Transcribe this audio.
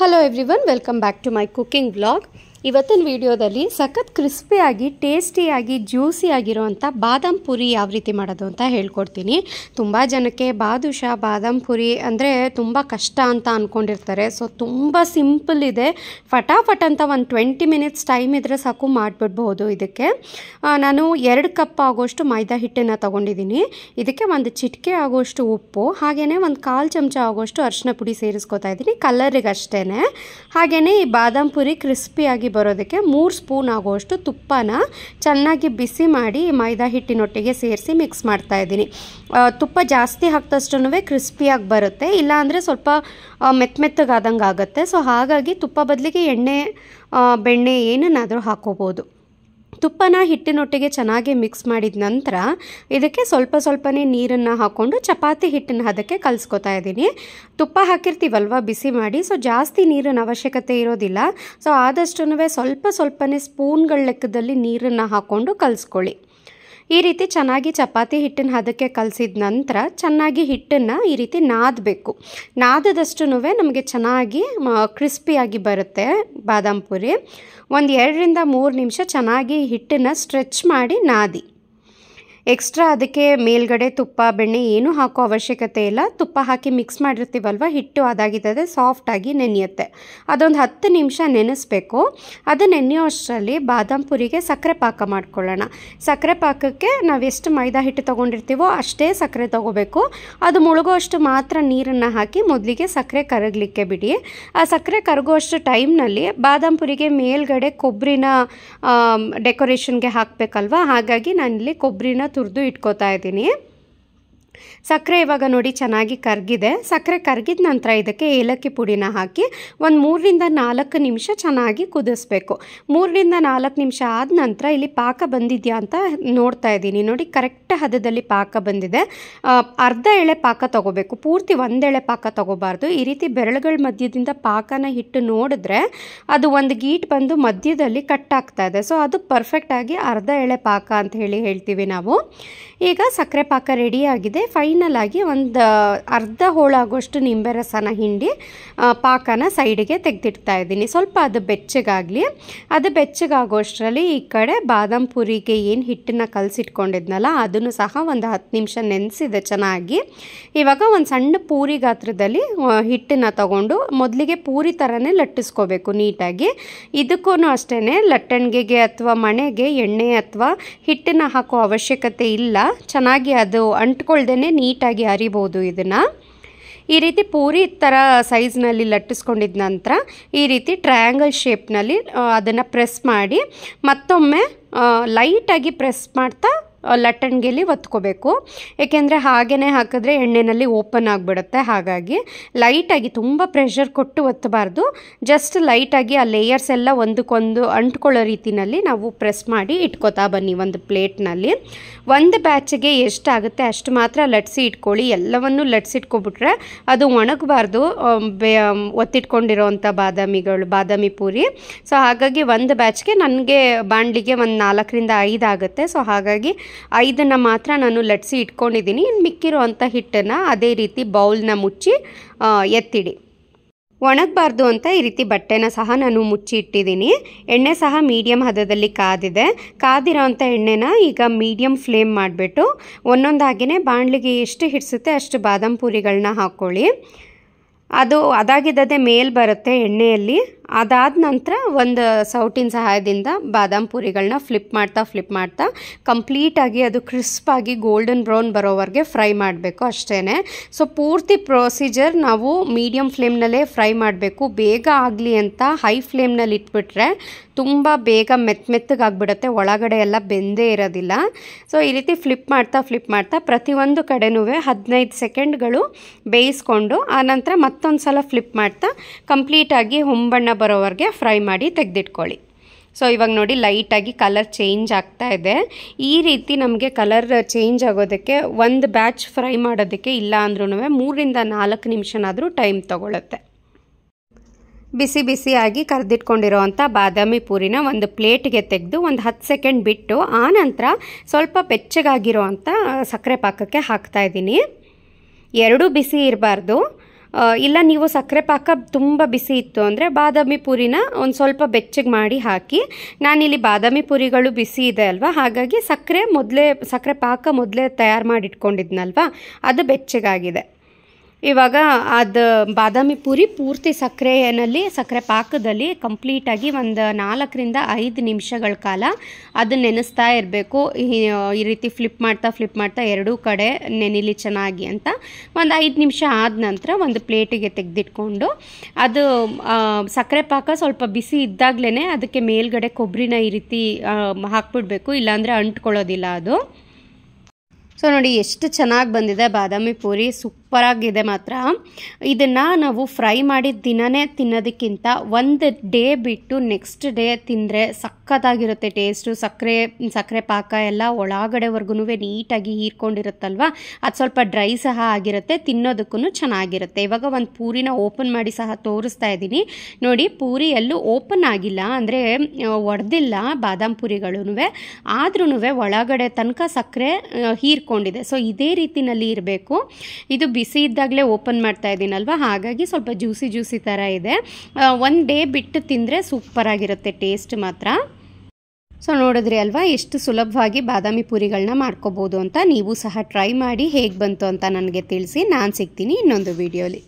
hello everyone welcome back to my cooking vlog ಇವತ್ತಿನ ವಿಡಿಯೋದಲ್ಲಿ ಸಖತ್ ಕ್ರಿಸ್ಪಿಯಾಗಿ ಟೇಸ್ಟಿಯಾಗಿ ಜ್ಯೂಸಿಯಾಗಿರೋವಂಥ ಬಾದಾಮ್ ಪುರಿ ಯಾವ ರೀತಿ ಮಾಡೋದು ಅಂತ ಹೇಳ್ಕೊಡ್ತೀನಿ ತುಂಬ ಜನಕ್ಕೆ ಬಾದುಷಾ ಬಾದಾಮ್ ಪುರಿ ಅಂದರೆ ತುಂಬ ಕಷ್ಟ ಅಂತ ಅಂದ್ಕೊಂಡಿರ್ತಾರೆ ಸೊ ತುಂಬ ಸಿಂಪಲ್ ಇದೆ ಫಟಾಫಟ್ ಅಂತ ಒಂದು ಟ್ವೆಂಟಿ ಮಿನಿಟ್ಸ್ ಟೈಮ್ ಇದ್ದರೆ ಸಾಕು ಮಾಡಿಬಿಡ್ಬೋದು ಇದಕ್ಕೆ ನಾನು ಎರಡು ಕಪ್ ಆಗೋಷ್ಟು ಮೈದಾ ಹಿಟ್ಟನ್ನು ತೊಗೊಂಡಿದ್ದೀನಿ ಇದಕ್ಕೆ ಒಂದು ಚಿಟಿಕೆ ಆಗೋಷ್ಟು ಉಪ್ಪು ಹಾಗೆಯೇ ಒಂದು ಕಾಲು ಚಮಚ ಆಗೋಷ್ಟು ಅರ್ಶಿನ ಪುಡಿ ಸೇರಿಸ್ಕೊತಾ ಇದ್ದೀನಿ ಕಲರಿಗಷ್ಟೇ ಹಾಗೆಯೇ ಈ ಬಾದಾಮ್ ಪುರಿ ಕ್ರಿಸ್ಪಿಯಾಗಿ ಚೆನ್ನಾಗಿ ಬರೋದಕ್ಕೆ ಮೂರು ಸ್ಪೂನ್ ಆಗುವಷ್ಟು ತುಪ್ಪನ ಚೆನ್ನಾಗಿ ಬಿಸಿ ಮಾಡಿ ಮೈದಾ ಹಿಟ್ಟಿನೊಟ್ಟಿಗೆ ಸೇರಿಸಿ ಮಿಕ್ಸ್ ಮಾಡ್ತಾ ಇದ್ದೀನಿ ತುಪ್ಪ ಜಾಸ್ತಿ ಹಾಕ್ದಷ್ಟು ಕ್ರಿಸ್ಪಿಯಾಗಿ ಬರುತ್ತೆ ಇಲ್ಲಾಂದರೆ ಸ್ವಲ್ಪ ಮೆತ್ತ ಮೆತ್ತಗಾದಂಗೆ ಆಗುತ್ತೆ ಸೊ ಹಾಗಾಗಿ ತುಪ್ಪ ಬದಲಿಗೆ ಎಣ್ಣೆ ಬೆಣ್ಣೆ ಏನನ್ನಾದರೂ ಹಾಕೋಬೋದು ತುಪ್ಪನ ಹಿಟ್ಟಿನೊಟ್ಟಿಗೆ ಚೆನ್ನಾಗಿ ಮಿಕ್ಸ್ ಮಾಡಿದ ನಂತರ ಇದಕ್ಕೆ ಸ್ವಲ್ಪ ಸ್ವಲ್ಪನೇ ನೀರನ್ನು ಹಾಕ್ಕೊಂಡು ಚಪಾತಿ ಹಿಟ್ಟನ್ನು ಅದಕ್ಕೆ ಕಲಿಸ್ಕೊತಾ ಇದ್ದೀನಿ ತುಪ್ಪ ಹಾಕಿರ್ತೀವಲ್ವ ಬಿಸಿ ಮಾಡಿ ಸೊ ಜಾಸ್ತಿ ನೀರಿನ ಅವಶ್ಯಕತೆ ಇರೋದಿಲ್ಲ ಸೊ ಆದಷ್ಟು ಸ್ವಲ್ಪ ಸ್ವಲ್ಪನೇ ಸ್ಪೂನ್ಗಳ ಲೆಕ್ಕದಲ್ಲಿ ನೀರನ್ನು ಹಾಕ್ಕೊಂಡು ಕಲಿಸ್ಕೊಳ್ಳಿ ಈ ರೀತಿ ಚೆನ್ನಾಗಿ ಚಪಾತಿ ಹಿಟ್ಟನ್ನು ಹದಕ್ಕೆ ಕಲಸಿದ ನಂತರ ಚೆನ್ನಾಗಿ ಹಿಟ್ಟನ್ನು ಈ ರೀತಿ ನಾದಬೇಕು ನಾದದಷ್ಟು ನಮಗೆ ಚೆನ್ನಾಗಿ ಕ್ರಿಸ್ಪಿಯಾಗಿ ಬರುತ್ತೆ ಬಾದಾಮ್ ಪುರಿ ಒಂದು ಎರಡರಿಂದ ಮೂರು ನಿಮಿಷ ಚೆನ್ನಾಗಿ ಹಿಟ್ಟನ್ನು ಸ್ಟ್ರೆಚ್ ಮಾಡಿ ನಾದಿ ಎಕ್ಸ್ಟ್ರಾ ಅದಕ್ಕೆ ಮೇಲ್ಗಡೆ ತುಪ್ಪ ಬೆಣ್ಣೆ ಏನೂ ಹಾಕೋ ಅವಶ್ಯಕತೆ ಇಲ್ಲ ತುಪ್ಪ ಹಾಕಿ ಮಿಕ್ಸ್ ಮಾಡಿರ್ತೀವಲ್ವ ಹಿಟ್ಟು ಅದಾಗಿದ್ದರೆ ಸಾಫ್ಟಾಗಿ ನೆನೆಯುತ್ತೆ ಅದೊಂದು ಹತ್ತು ನಿಮಿಷ ನೆನೆಸ್ಬೇಕು ಅದು ನೆನೆಯೋ ಅಷ್ಟರಲ್ಲಿ ಬಾದಾಮ್ ಪುರಿಗೆ ಸಕ್ಕರೆ ಪಾಕ ಮಾಡ್ಕೊಳ್ಳೋಣ ಸಕ್ಕರೆ ಪಾಕಕ್ಕೆ ನಾವು ಎಷ್ಟು ಮೈದಾ ಹಿಟ್ಟು ತೊಗೊಂಡಿರ್ತೀವೋ ಅಷ್ಟೇ ಸಕ್ಕರೆ ತೊಗೋಬೇಕು ಅದು ಮುಳುಗೋ ಅಷ್ಟು ಮಾತ್ರ ನೀರನ್ನು ಹಾಕಿ ಮೊದಲಿಗೆ ಸಕ್ಕರೆ ಕರಗಲಿಕ್ಕೆ ಬಿಡಿ ಆ ಸಕ್ಕರೆ ಅಷ್ಟು ಟೈಮ್ನಲ್ಲಿ ಬಾದಾಮ್ ಪುರಿಗೆ ಮೇಲ್ಗಡೆ ಕೊಬ್ಬರಿನ ಡೆಕೋರೇಷನ್ಗೆ ಹಾಕಬೇಕಲ್ವ ಹಾಗಾಗಿ ನಾನಿಲ್ಲಿ ಕೊಬ್ಬರಿನ ತುರಿದು ಇಟ್ಕೋತಾ ಇದ್ದೀನಿ ಸಕ್ಕರೆ ಇವಾಗ ನೋಡಿ ಚೆನ್ನಾಗಿ ಕರಗಿದೆ ಸಕ್ಕರೆ ಕರಗಿದ ನಂತರ ಇದಕ್ಕೆ ಏಲಕ್ಕಿ ಪುಡಿನ ಹಾಕಿ ಒಂದು ಮೂರರಿಂದ ನಾಲ್ಕು ನಿಮಿಷ ಚೆನ್ನಾಗಿ ಕುದಿಸ್ಬೇಕು ಮೂರರಿಂದ ನಾಲ್ಕು ನಿಮಿಷ ಆದ ನಂತರ ಇಲ್ಲಿ ಪಾಕ ಬಂದಿದೆಯಾ ಅಂತ ನೋಡ್ತಾ ಇದ್ದೀನಿ ನೋಡಿ ಕರೆಕ್ಟ್ ಹದದಲ್ಲಿ ಪಾಕ ಬಂದಿದೆ ಅರ್ಧ ಎಳೆ ಪಾಕ ತೊಗೋಬೇಕು ಪೂರ್ತಿ ಒಂದೆಳೆ ಪಾಕ ತೊಗೋಬಾರ್ದು ಈ ರೀತಿ ಬೆರಳುಗಳ ಮಧ್ಯದಿಂದ ಪಾಕನ ಹಿಟ್ಟು ನೋಡಿದ್ರೆ ಅದು ಒಂದು ಗೀಟ್ ಬಂದು ಮಧ್ಯದಲ್ಲಿ ಕಟ್ ಆಗ್ತಾ ಇದೆ ಸೊ ಅದು ಪರ್ಫೆಕ್ಟಾಗಿ ಅರ್ಧ ಎಳೆ ಪಾಕ ಅಂತ ಹೇಳಿ ಹೇಳ್ತೀವಿ ನಾವು ಈಗ ಸಕ್ಕರೆ ಪಾಕ ರೆಡಿಯಾಗಿದೆ ಫೈನಲ್ ಆಗಿ ಒಂದು ಅರ್ಧ ಹೋಳಾಗೋಷ್ಟು ನಿಂಬೆ ರಸನ ಹಿಂಡಿ ಪಾಕನ ಸೈಡಿಗೆ ತೆಗೆದಿಡ್ತಾ ಇದ್ದೀನಿ ಸ್ವಲ್ಪ ಅದು ಬೆಚ್ಚಗಾಗಲಿ ಅದು ಬೆಚ್ಚಗಾಗೋಷ್ಟರಲ್ಲಿ ಈ ಕಡೆ ಬಾದಾಮ್ ಪುರಿಗೆ ಏನು ಹಿಟ್ಟನ್ನ ಕಲಸಿಟ್ಕೊಂಡಿದ್ನಲ್ಲ ಅದನ್ನು ಸಹ ಒಂದು ಹತ್ತು ನಿಮಿಷ ನೆನೆಸಿದೆ ಚೆನ್ನಾಗಿ ಇವಾಗ ಒಂದು ಸಣ್ಣ ಪೂರಿ ಗಾತ್ರದಲ್ಲಿ ಹಿಟ್ಟನ್ನು ತಗೊಂಡು ಮೊದಲಿಗೆ ಪೂರಿ ಥರನೇ ಲಟ್ಟಿಸ್ಕೋಬೇಕು ನೀಟಾಗಿ ಇದಕ್ಕೂ ಅಷ್ಟೇ ಲಟ್ಟಣಿಗೆಗೆ ಅಥವಾ ಮಣೆಗೆ ಎಣ್ಣೆ ಅಥವಾ ಹಿಟ್ಟನ್ನು ಹಾಕೋ ಅವಶ್ಯಕತೆ ಇಲ್ಲ ಚೆನ್ನಾಗಿ ಅದು ಅಂಟ್ಕೊಳ್ದೆ ನೀಟಾಗಿ ಅರಿಬೋದು ಇದನ್ನು ಈ ರೀತಿ ಪೂರಿ ಥರ ಸೈಜ್ನಲ್ಲಿ ಲಟ್ಟಿಸ್ಕೊಂಡಿದ್ದ ನಂತರ ಈ ರೀತಿ ಟ್ರಯಾಂಗಲ್ ಶೇಪ್ನಲ್ಲಿ ಅದನ್ನು ಪ್ರೆಸ್ ಮಾಡಿ ಮತ್ತೊಮ್ಮೆ ಲೈಟಾಗಿ ಪ್ರೆಸ್ ಮಾಡ್ತಾ ಲಟ್ಟಣಿಗೆಲಿ ಒತ್ಕೋಬೇಕು ಏಕೆಂದರೆ ಹಾಗೇ ಹಾಕಿದ್ರೆ ಎಣ್ಣೆಯಲ್ಲಿ ಓಪನ್ ಆಗಿಬಿಡುತ್ತೆ ಹಾಗಾಗಿ ಲೈಟಾಗಿ ತುಂಬ ಪ್ರೆಷರ್ ಕೊಟ್ಟು ಒತ್ತಬಾರ್ದು ಜಸ್ಟ್ ಲೈಟಾಗಿ ಆ ಲೇಯರ್ಸ್ ಎಲ್ಲ ಒಂದಕ್ಕೊಂದು ಅಂಟ್ಕೊಳ್ಳೋ ರೀತಿಯಲ್ಲಿ ನಾವು ಪ್ರೆಸ್ ಮಾಡಿ ಇಟ್ಕೋತಾ ಬನ್ನಿ ಒಂದು ಪ್ಲೇಟ್ನಲ್ಲಿ ಒಂದು ಬ್ಯಾಚಿಗೆ ಎಷ್ಟಾಗುತ್ತೆ ಅಷ್ಟು ಮಾತ್ರ ಲಟ್ಸಿ ಇಟ್ಕೊಳ್ಳಿ ಎಲ್ಲವನ್ನು ಲಟ್ಸಿಟ್ಕೊಬಿಟ್ರೆ ಅದು ಒಣಗಬಾರ್ದು ಒತ್ತಿಟ್ಕೊಂಡಿರೋ ಒತ್ತಿಟ್ಕೊಂಡಿರೋವಂಥ ಬಾದಾಮಿಗಳು ಬಾದಾಮಿ ಪೂರಿ ಸೊ ಹಾಗಾಗಿ ಒಂದು ಬ್ಯಾಚ್ಗೆ ನನಗೆ ಬಾಣಲಿಗೆ ಒಂದು ನಾಲ್ಕರಿಂದ ಐದು ಆಗುತ್ತೆ ಸೊ ಹಾಗಾಗಿ ಐದನ್ನು ಮಾತ್ರ ನಾನು ಲಟ್ಸಿ ಇಟ್ಕೊಂಡಿದ್ದೀನಿ ಇನ್ನು ಮಿಕ್ಕಿರೋ ಅಂಥ ಹಿಟ್ಟನ್ನು ಅದೇ ರೀತಿ ಬೌಲ್ನ ಮುಚ್ಚಿ ಎತ್ತಿಡಿ ಒಣಗಬಾರ್ದು ಅಂತ ಈ ರೀತಿ ಬಟ್ಟೆನ ಸಹ ನಾನು ಮುಚ್ಚಿ ಇಟ್ಟಿದ್ದೀನಿ ಎಣ್ಣೆ ಸಹ ಮೀಡಿಯಂ ಹದದಲ್ಲಿ ಕಾದಿದೆ ಕಾದಿರೋ ಅಂಥ ಎಣ್ಣೆನ ಈಗ ಮೀಡಿಯಮ್ ಫ್ಲೇಮ್ ಮಾಡಿಬಿಟ್ಟು ಒಂದೊಂದಾಗಿಯೇ ಬಾಣಲಿಗೆ ಎಷ್ಟು ಹಿಡಿಸುತ್ತೆ ಅಷ್ಟು ಬಾದಾಮ್ ಪೂರಿಗಳನ್ನ ಹಾಕ್ಕೊಳ್ಳಿ ಅದು ಅದಾಗಿದ್ದದೇ ಮೇಲೆ ಬರುತ್ತೆ ಎಣ್ಣೆಯಲ್ಲಿ ಅದಾದ ನಂತರ ಒಂದು ಸೌಟಿನ ಸಹಾಯದಿಂದ ಬಾದಾಮ್ ಪುರಿಗಳನ್ನ ಫ್ಲಿಪ್ ಮಾಡ್ತಾ ಫ್ಲಿಪ್ ಮಾಡ್ತಾ ಕಂಪ್ಲೀಟಾಗಿ ಅದು ಕ್ರಿಸ್ಪಾಗಿ ಗೋಲ್ಡನ್ ಬ್ರೌನ್ ಬರೋವರೆಗೆ ಫ್ರೈ ಮಾಡಬೇಕು ಅಷ್ಟೇ ಸೊ ಪೂರ್ತಿ ಪ್ರೊಸೀಜರ್ ನಾವು ಮೀಡಿಯಮ್ ಫ್ಲೇಮ್ನಲ್ಲೇ ಫ್ರೈ ಮಾಡಬೇಕು ಬೇಗ ಆಗಲಿ ಅಂತ ಹೈ ಫ್ಲೇಮ್ನಲ್ಲಿ ಇಟ್ಬಿಟ್ರೆ ತುಂಬ ಬೇಗ ಮೆತ್ತ ಮೆತ್ತಗಾಗ್ಬಿಡುತ್ತೆ ಒಳಗಡೆ ಎಲ್ಲ ಬೆಂದೇ ಇರೋದಿಲ್ಲ ಸೊ ಈ ರೀತಿ ಫ್ಲಿಪ್ ಮಾಡ್ತಾ ಫ್ಲಿಪ್ ಮಾಡ್ತಾ ಪ್ರತಿಯೊಂದು ಕಡೆನೂ ಹದಿನೈದು ಸೆಕೆಂಡ್ಗಳು ಬೇಯಿಸ್ಕೊಂಡು ಆನಂತರ ಮತ್ತೊಂದು ಸಲ ಫ್ಲಿಪ್ ಮಾಡ್ತಾ ಕಂಪ್ಲೀಟಾಗಿ ಹೊಂಬಣ್ಣ ಬರೋವರೆಗೆ ಫ್ರೈ ಮಾಡಿ ತೆಗೆದಿಟ್ಕೊಳ್ಳಿ ಸೊ ಇವಾಗ ನೋಡಿ ಲೈಟಾಗಿ ಕಲರ್ ಚೇಂಜ್ ಆಗ್ತಾ ಇದೆ ಈ ರೀತಿ ನಮಗೆ ಕಲರ್ ಚೇಂಜ್ ಆಗೋದಕ್ಕೆ ಒಂದು ಬ್ಯಾಚ್ ಫ್ರೈ ಮಾಡೋದಕ್ಕೆ ಇಲ್ಲ ಅಂದ್ರೂ ಮೂರಿಂದ ನಾಲ್ಕು ನಿಮಿಷನಾದರೂ ಟೈಮ್ ತೊಗೊಳುತ್ತೆ ಬಿಸಿ ಬಿಸಿಯಾಗಿ ಅಂಥ ಬಾದಾಮಿ ಪೂರಿನ ಒಂದು ಪ್ಲೇಟ್ಗೆ ತೆಗೆದು ಒಂದು ಹತ್ತು ಸೆಕೆಂಡ್ ಬಿಟ್ಟು ಆನಂತರ ಸ್ವಲ್ಪ ಬೆಚ್ಚಗಾಗಿರೋ ಅಂಥ ಸಕ್ಕರೆ ಪಾಕಕ್ಕೆ ಹಾಕ್ತಾಯಿದ್ದೀನಿ ಎರಡೂ ಬಿಸಿ ಇರಬಾರ್ದು ಇಲ್ಲ ನೀವು ಸಕ್ಕರೆ ಪಾಕ ತುಂಬ ಬಿಸಿ ಇತ್ತು ಅಂದರೆ ಬಾದಾಮಿ ಪುರಿನ ಒಂದು ಸ್ವಲ್ಪ ಬೆಚ್ಚಗೆ ಮಾಡಿ ಹಾಕಿ ನಾನಿಲ್ಲಿ ಬಾದಾಮಿ ಪುರಿಗಳು ಬಿಸಿ ಇದೆ ಅಲ್ವಾ ಹಾಗಾಗಿ ಸಕ್ಕರೆ ಮೊದಲೇ ಸಕ್ಕರೆ ಪಾಕ ಮೊದಲೇ ತಯಾರು ಮಾಡಿಟ್ಕೊಂಡಿದ್ನಲ್ವಾ ಅದು ಬೆಚ್ಚಗಾಗಿದೆ ಇವಾಗ ಅದು ಬಾದಾಮಿ ಪೂರಿ ಪೂರ್ತಿ ಸಕ್ಕರೆಯಲ್ಲಿ ಸಕ್ಕರೆ ಪಾಕದಲ್ಲಿ ಕಂಪ್ಲೀಟಾಗಿ ಒಂದು ನಾಲ್ಕರಿಂದ ಐದು ನಿಮಿಷಗಳ ಕಾಲ ಅದು ನೆನೆಸ್ತಾ ಇರಬೇಕು ಈ ರೀತಿ ಫ್ಲಿಪ್ ಮಾಡ್ತಾ ಫ್ಲಿಪ್ ಮಾಡ್ತಾ ಎರಡೂ ಕಡೆ ನೆನಿಲಿ ಚೆನ್ನಾಗಿ ಅಂತ ಒಂದು ಐದು ನಿಮಿಷ ಆದ ನಂತರ ಒಂದು ಪ್ಲೇಟಿಗೆ ತೆಗೆದಿಟ್ಕೊಂಡು ಅದು ಸಕ್ಕರೆ ಪಾಕ ಸ್ವಲ್ಪ ಬಿಸಿ ಇದ್ದಾಗಲೇ ಅದಕ್ಕೆ ಮೇಲ್ಗಡೆ ಕೊಬ್ಬರಿನ ಈ ರೀತಿ ಹಾಕ್ಬಿಡ್ಬೇಕು ಇಲ್ಲಾಂದರೆ ಅಂಟ್ಕೊಳ್ಳೋದಿಲ್ಲ ಅದು ಸೊ ನೋಡಿ ಎಷ್ಟು ಚೆನ್ನಾಗಿ ಬಂದಿದೆ ಬಾದಾಮಿ ಪೂರಿ ಸು ಸೂಪರಾಗಿದೆ ಮಾತ್ರ ಇದನ್ನು ನಾವು ಫ್ರೈ ಮಾಡಿದ ದಿನವೇ ತಿನ್ನೋದಕ್ಕಿಂತ ಒಂದು ಡೇ ಬಿಟ್ಟು ನೆಕ್ಸ್ಟ್ ಡೇ ತಿಂದರೆ ಸಕ್ಕತ್ತಾಗಿರುತ್ತೆ ಟೇಸ್ಟು ಸಕ್ಕರೆ ಸಕ್ಕರೆ ಪಾಕ ಎಲ್ಲ ಒಳಗಡೆವರೆಗೂ ನೀಟಾಗಿ ಹೀರ್ಕೊಂಡಿರುತ್ತಲ್ವ ಅದು ಸ್ವಲ್ಪ ಡ್ರೈ ಸಹ ಆಗಿರುತ್ತೆ ತಿನ್ನೋದಕ್ಕೂ ಚೆನ್ನಾಗಿರುತ್ತೆ ಇವಾಗ ಒಂದು ಪೂರಿನ ಓಪನ್ ಮಾಡಿ ಸಹ ತೋರಿಸ್ತಾ ಇದ್ದೀನಿ ನೋಡಿ ಪೂರಿ ಎಲ್ಲೂ ಓಪನ್ ಆಗಿಲ್ಲ ಅಂದರೆ ಒಡೆದಿಲ್ಲ ಬಾದಾಮ್ ಪೂರಿಗಳೂ ಆದ್ರೂ ಒಳಗಡೆ ತನಕ ಸಕ್ಕರೆ ಹೀರ್ಕೊಂಡಿದೆ ಸೊ ಇದೇ ರೀತಿನಲ್ಲಿ ಇರಬೇಕು ಇದು ಬಿಸಿ ಇದ್ದಾಗಲೇ ಓಪನ್ ಮಾಡ್ತಾ ಇದ್ದೀನಲ್ವ ಹಾಗಾಗಿ ಸ್ವಲ್ಪ ಜ್ಯೂಸಿ ಜ್ಯೂಸಿ ಥರ ಇದೆ ಒಂದು ಡೇ ಬಿಟ್ಟು ತಿಂದರೆ ಸೂಪರಾಗಿರುತ್ತೆ ಟೇಸ್ಟ್ ಮಾತ್ರ ಸೊ ನೋಡಿದ್ರಿ ಅಲ್ವಾ ಎಷ್ಟು ಸುಲಭವಾಗಿ ಬಾದಾಮಿ ಪೂರಿಗಳನ್ನ ಮಾಡ್ಕೋಬೋದು ಅಂತ ನೀವು ಸಹ ಟ್ರೈ ಮಾಡಿ ಹೇಗೆ ಬಂತು ಅಂತ ನನಗೆ ತಿಳಿಸಿ ನಾನು ಸಿಗ್ತೀನಿ ಇನ್ನೊಂದು ವೀಡಿಯೋಲಿ